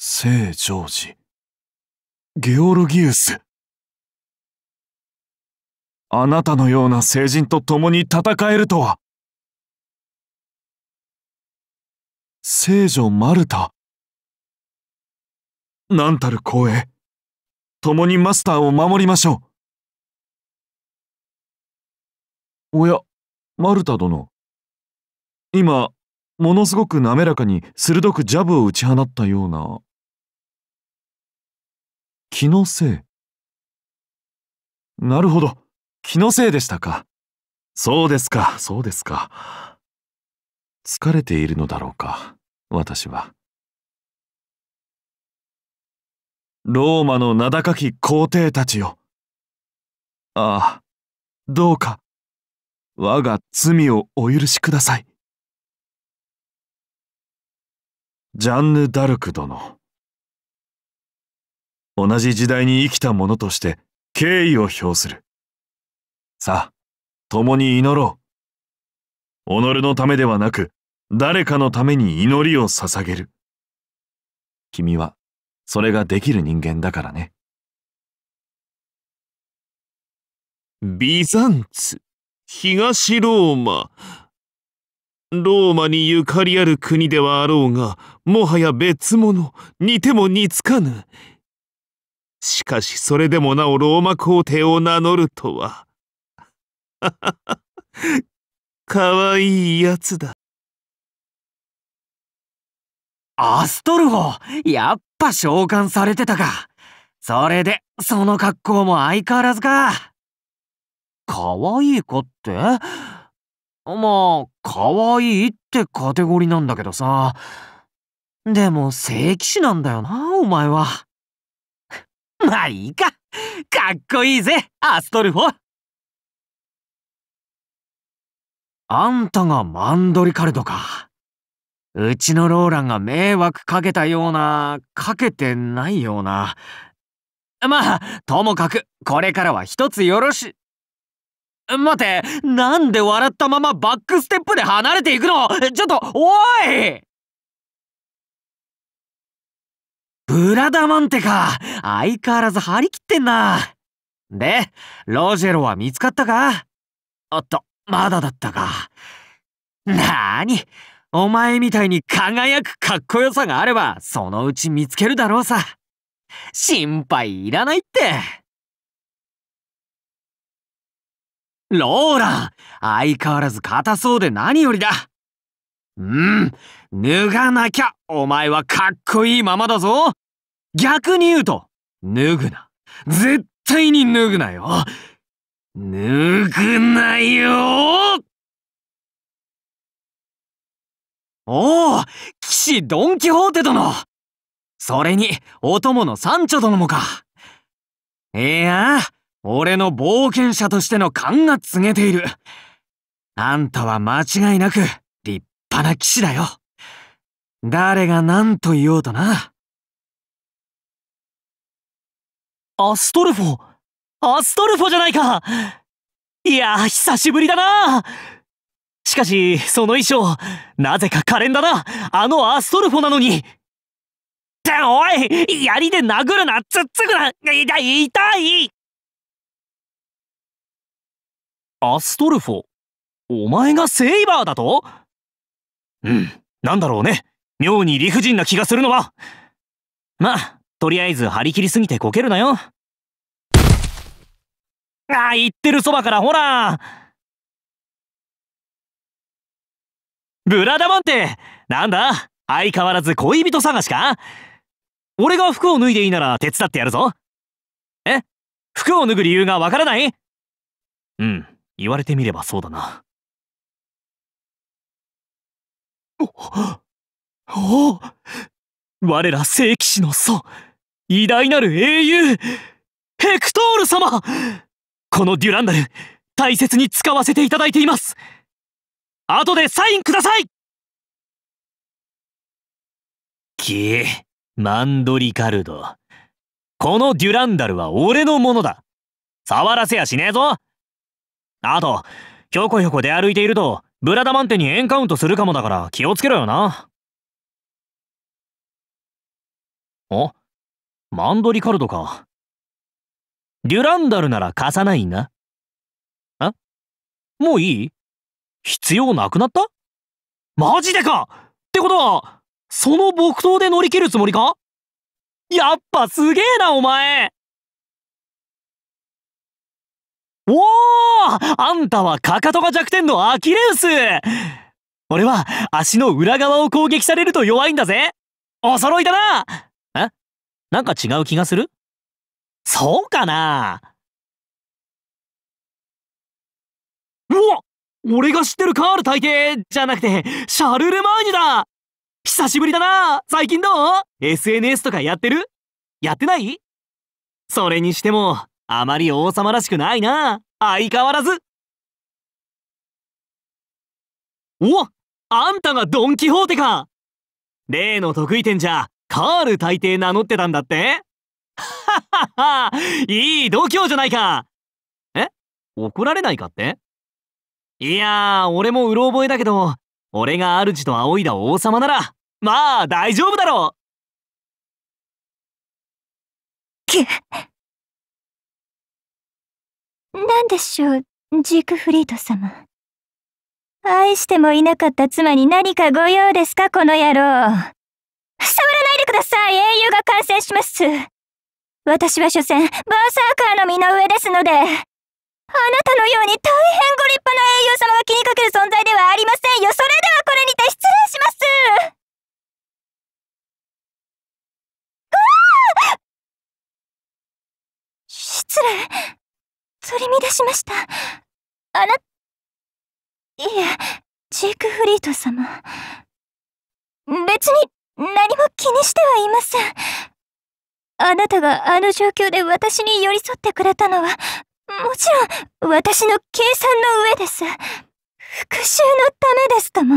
聖ジョージ。ゲオルギウス。あなたのような聖人と共に戦えるとは。聖女マルタ。なんたる光栄。共にマスターを守りましょう。おや、マルタ殿。今、ものすごく滑らかに鋭くジャブを打ち放ったような。気のせい。なるほど。気のせいでしたか。そうですか、そうですか。疲れているのだろうか、私は。ローマの名高き皇帝たちよ。ああ、どうか、我が罪をお許しください。ジャンヌ・ダルク殿。同じ時代に生きた者として敬意を表する。さあ、共に祈ろう。己のためではなく、誰かのために祈りを捧げる。君は、それができる人間だからね。ビザンツ、東ローマ。ローマにゆかりある国ではあろうが、もはや別物、似ても似つかぬ。しかしそれでもなおローマ皇帝を名乗るとは。かわいいやつだ。アストルホやっぱ召喚されてたか。それで、その格好も相変わらずか。かわいい子ってまあ、かわいいってカテゴリーなんだけどさ。でも、聖騎士なんだよな、お前は。まあいいかかっこいいぜアストルフォあんたがマンドリカルドかうちのローランが迷惑かけたようなかけてないようなまあともかくこれからは一つよろし待ってなんで笑ったままバックステップで離れていくのちょっとおいブラダマンテか相変わらず張り切ってんなで、ロジェロは見つかったかおっと、まだだったか。なーに、お前みたいに輝くかっこよさがあれば、そのうち見つけるだろうさ。心配いらないって。ローラン相変わらず硬そうで何よりだうん、脱がなきゃお前はかっこいいままだぞ逆に言うと、脱ぐな。絶対に脱ぐなよ脱ぐなよおお騎士ドン・キホーテ殿それに、お供のサンチョ殿もか。いや俺の冒険者としての勘が告げている。あんたは間違いなく、派な騎士だよ。誰が何と言おうとな。アストルフォアストルフォじゃないかいや久しぶりだなしかし、その衣装、なぜか可憐だなあのアストルフォなのにっておい槍で殴るなつっつくな痛い痛いアストルフォお前がセイバーだとうん、なんだろうね。妙に理不尽な気がするのは。まあ、とりあえず張り切りすぎてこけるなよ。ああ、言ってるそばからほらブラダモンっなんだ相変わらず恋人探しか俺が服を脱いでいいなら手伝ってやるぞ。え服を脱ぐ理由がわからないうん、言われてみればそうだな。おお我ら聖騎士の祖偉大なる英雄ヘクトール様このデュランダル大切に使わせていただいています後でサインくださいきマンドリカルドこのデュランダルは俺のものだ触らせやしねえぞあとひょこひょこ出歩いているとブラダマンテにエンカウントするかもだから気をつけろよな。おマンドリカルドか。デュランダルなら貸さないな。あもういい必要なくなったマジでかってことは、その木刀で乗り切るつもりかやっぱすげえなお前おおあんたはかかとが弱点のアキレウス俺は足の裏側を攻撃されると弱いんだぜお揃いだなえなんか違う気がするそうかなうわ俺が知ってるカール大帝じゃなくてシャルルマーニュだ久しぶりだな最近どう ?SNS とかやってるやってないそれにしてもあまり王様らしくないな。相変わらず。おあんたがドン・キホーテか例の得意点じゃ、カール大抵名乗ってたんだってははははいい度胸じゃないかえ怒られないかっていやー、俺もうろ覚えだけど、俺が主と仰いだ王様なら、まあ大丈夫だろう何でしょう、ジークフリート様。愛してもいなかった妻に何かご用ですか、この野郎。触らないでください、英雄が感染します。私は所詮、バーサーカーの身の上ですので、あなたのように大変ご立派な英雄様が気にかける存在ではありませんよ。それではこれにて失礼します。失礼。取り乱しました。あな、いえ、ジークフリート様。別に何も気にしてはいません。あなたがあの状況で私に寄り添ってくれたのは、もちろん私の計算の上です。復讐のためですとも。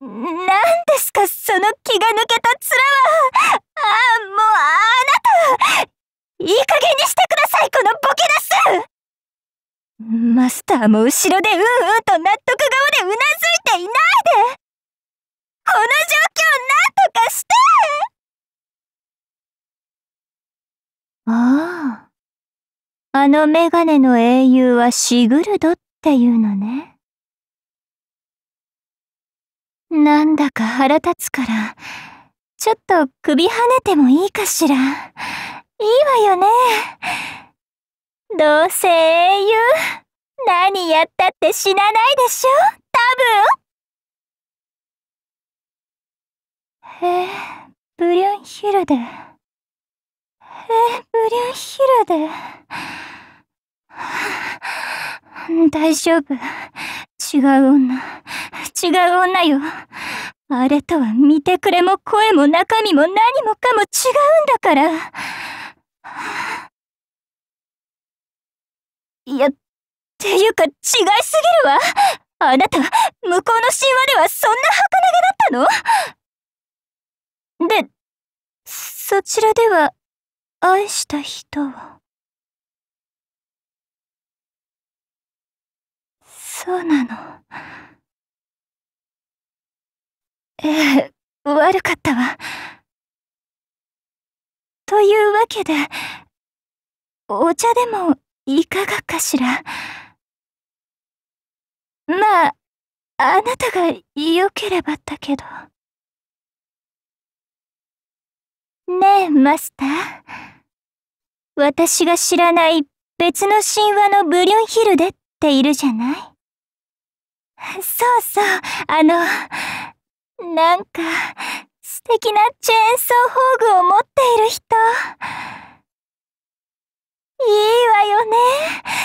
何ですか、その気が抜けた面は。ああ、もうあなた、いい加減にしてくださいこのボケなスマスターも後ろでうんうんと納得顔でうなずいていないでこの状況なんとかしてあああのメガネの英雄はシグルドっていうのねなんだか腹立つからちょっと首跳ねてもいいかしら。いいわよね。どうせ英雄、何やったって死なないでしょ多分へえ、ブリュンヒルデ。へえ、ブリュンヒルデ。大丈夫。違う女。違う女よ。あれとは見てくれも声も中身も何もかも違うんだから。いや、っていうか違いすぎるわあなた、向こうの神話ではそんな儚げだったので、そちらでは、愛した人を。そうなの。ええ、悪かったわ。というわけで、お茶でもいかがかしら。まあ、あなたが良ければだけど。ねえ、マスター。私が知らない別の神話のブリュンヒルデっているじゃないそうそう、あの、なんか、素敵なチェーンソー宝具を持っている人。いいわよね、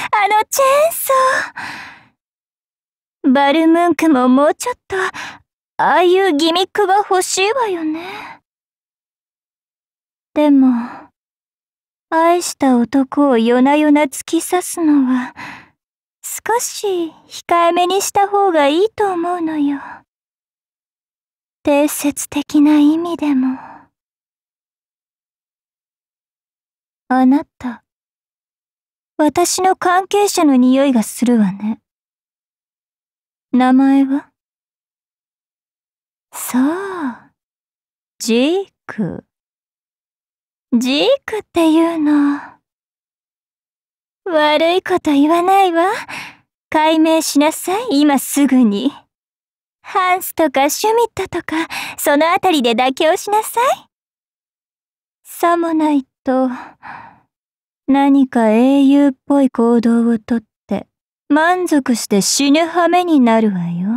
あのチェーンソー。バルムンクももうちょっと、ああいうギミックが欲しいわよね。でも、愛した男を夜な夜な突き刺すのは、少し控えめにした方がいいと思うのよ。定説的な意味でも。あなた、私の関係者の匂いがするわね。名前はそう、ジーク。ジークっていうの。悪いこと言わないわ。解明しなさい、今すぐに。ハンスとかシュミットとか、そのあたりで妥協しなさい。さもないと、何か英雄っぽい行動をとって、満足して死ぬ羽目になるわよ。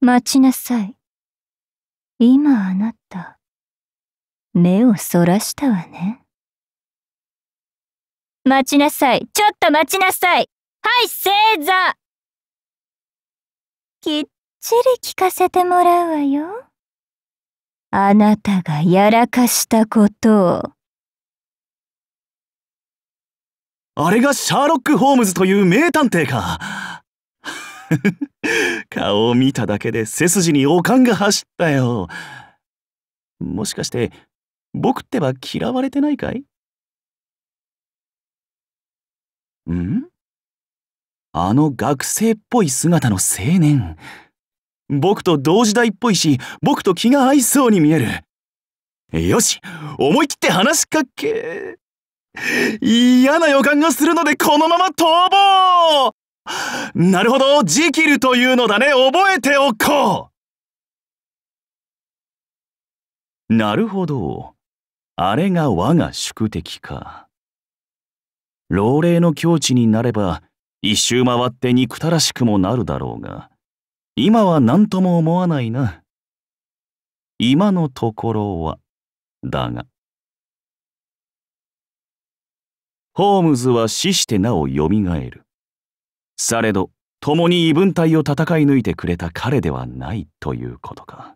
待ちなさい。今あなた、目をそらしたわね。待ちなさい。ちょっと待ちなさい。はい、正座きっちり聞かせてもらうわよ。あなたがやらかしたことを。あれがシャーロック・ホームズという名探偵か。顔を見ただけで背筋におかんが走ったよ。もしかして、僕ってば嫌われてないかいんあの学生っぽい姿の青年。僕と同時代っぽいし、僕と気が合いそうに見える。よし、思い切って話しかけ。嫌な予感がするのでこのまま逃亡なるほど、ジキルというのだね、覚えておこうなるほど。あれが我が宿敵か。老齢の境地になれば、一周回って憎たらしくもなるだろうが、今は何とも思わないな。今のところは、だが。ホームズは死してなお蘇る。されど、共に異文体を戦い抜いてくれた彼ではないということか。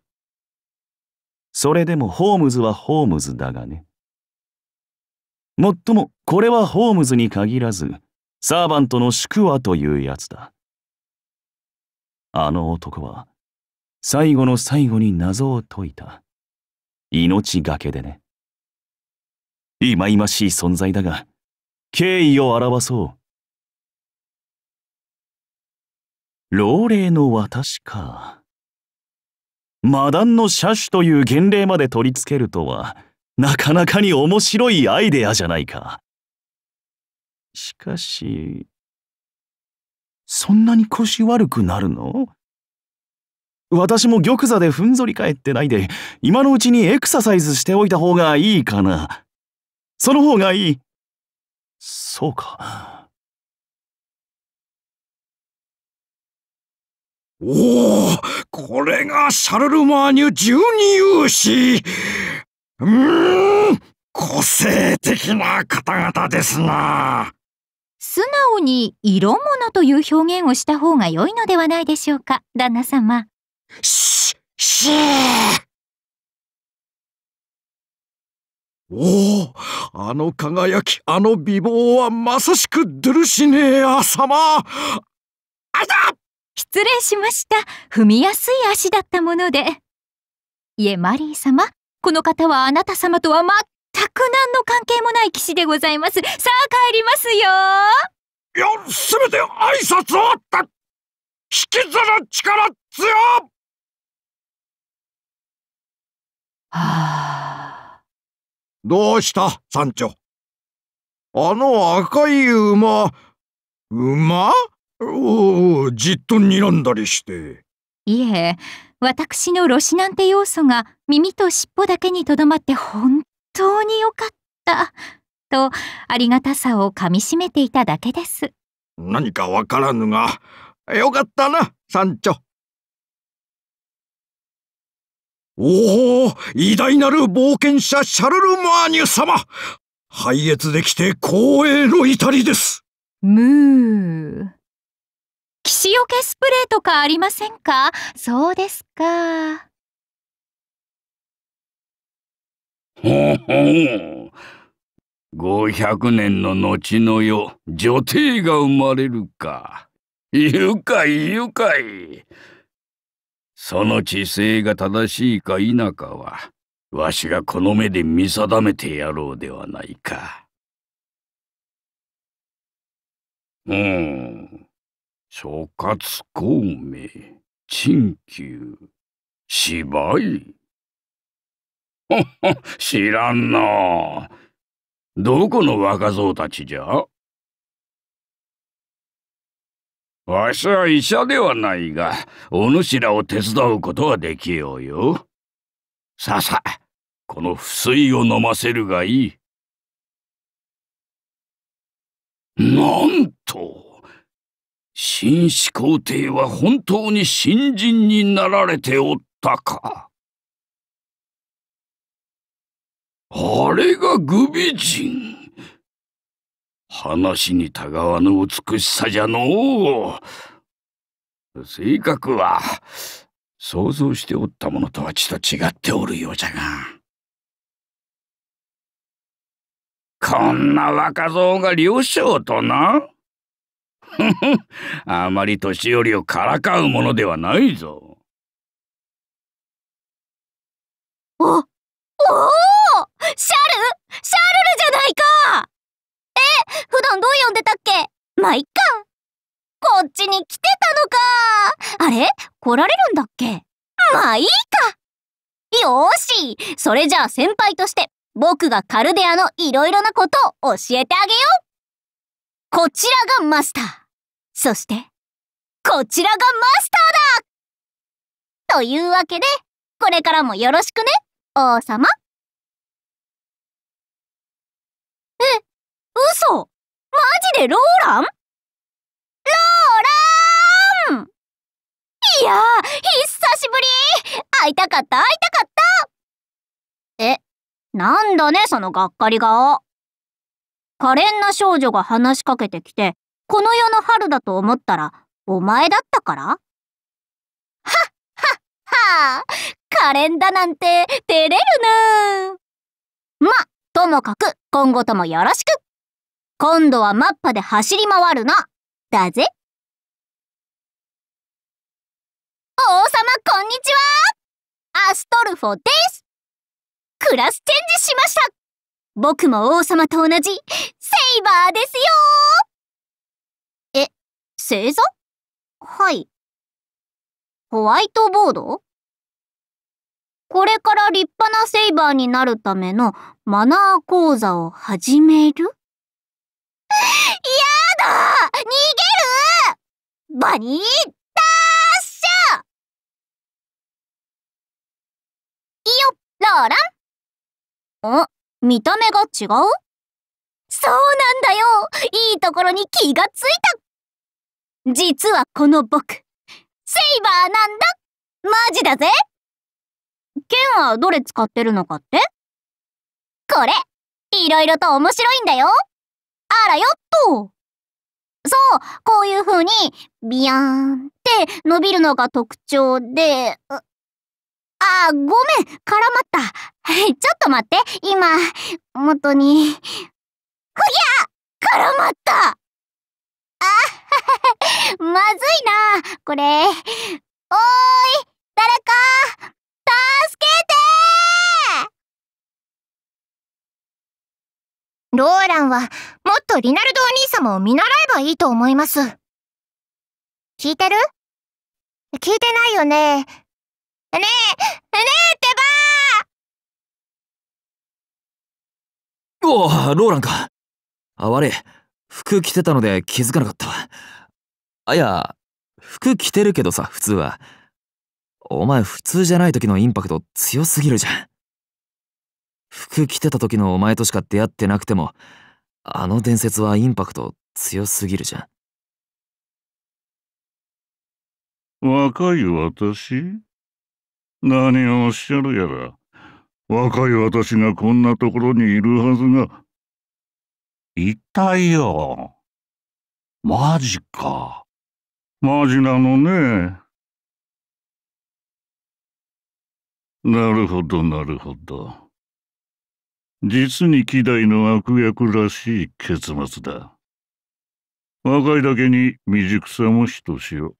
それでもホームズはホームズだがね。もっとも、これはホームズに限らず、サーバントの宿クというやつだ。あの男は、最後の最後に謎を解いた。命がけでね。忌々しい存在だが、敬意を表そう。老齢の私か。魔弾の車種という原例まで取り付けるとは、なかなかに面白いアイデアじゃないか。しかし、そんなに腰悪くなるの私も玉座でふんぞり返ってないで、今のうちにエクササイズしておいた方がいいかな。その方がいい。そうか。おお、これがシャルルマーニュ十二勇士。うーん、個性的な方々ですな。素直に色物という表現をした方が良いのではないでしょうか、旦那様。し、しおお、あの輝き、あの美貌はまさしくドゥルシネア様。あだ失礼しました。踏みやすい足だったもので。イエマリー様、この方はあなた様とは全嫡男の関係もない騎士でございます。さあ帰りますよいや、すべて挨拶をた引きずる力強はあ、どうした山頂あの赤い馬馬おおじっと睨んだりしていえ私のロシなんて要素が耳と尻尾だけにとどまって本当に良かった、とありがたさをかみしめていただけです。何かわからぬが、よかったな、山頂。おお、偉大なる冒険者シャルル・マーニュ様拝謁できて光栄の至りです。むー。岸よけスプレーとかありませんかそうですか。ほほん。500年の後の世、女帝が生まれるか。愉快愉快。その知性が正しいか否かは、わしがこの目で見定めてやろうではないか。うん。諸葛孔明、陳急、芝居。知らんな。どこの若造たちじゃわしは医者ではないが、お主らを手伝うことはできようよ。さあさ、この不水を飲ませるがいい。なんと紳士皇帝は本当に新人になられておったか。あれがグビ人。話にたがわぬ美しさじゃのう。性格は、想像しておったものとはちと違っておるようじゃが。こんな若造が了承とな。あまり年寄りをからかうものではないぞ。お、おおシャルシャルルじゃないかえ普段どう呼んでたっけまあ、いっかこっちに来てたのかあれ来られるんだっけまあいいかよしそれじゃあ先輩として僕がカルデアのいろいろなことを教えてあげようこちらがマスターそしてこちらがマスターだというわけでこれからもよろしくね王様え、嘘マジでローランローランいやー、久しぶり会いたかった会いたかったえ、なんだねそのがっかり顔。可憐な少女が話しかけてきて、この世の春だと思ったら、お前だったからはっはっは可憐だなんて、照れるなま、ともかく今後ともよろしく今度はマッパで走り回るなだぜ王様こんにちはアストルフォですクラスチェンジしました僕も王様と同じセイバーですよえ星座はいホワイトボードこれから立派なセイバーになるためのマナー講座を始めるやだ逃げるバニーダッシュいよローランあ、見た目が違うそうなんだよいいところに気がついた実はこの僕、セイバーなんだマジだぜ剣はどれ使ってるのかってこれいろいろと面白いんだよあらよっとそうこういう風にビヤーンって伸びるのが特徴で、あ、ごめん絡まった。ちょっと待って今、元に。くぎゃ絡まったあはははまずいなこれ。おーい誰か助ローランはもっとリナルドお兄様を見習えばいいと思います。聞いてる聞いてないよね。ねえ、ねえってばーおお、ローランか。あ、悪い。服着てたので気づかなかったわ。あや、服着てるけどさ、普通は。お前普通じゃない時のインパクト強すぎるじゃん。服着てた時のお前としか出会ってなくても、あの伝説はインパクト強すぎるじゃん。若い私何をおっしゃるやら。若い私がこんなところにいるはずが。一体よ。マジか。マジなのね。なるほどなるほど実に希代の悪役らしい結末だ若いだけに未熟さもひとしお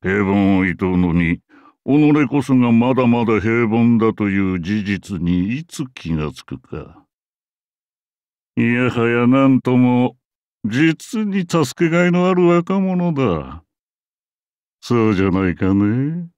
平凡を厭うのに己こそがまだまだ平凡だという事実にいつ気がつくかいやはや何とも実に助けがいのある若者だそうじゃないかね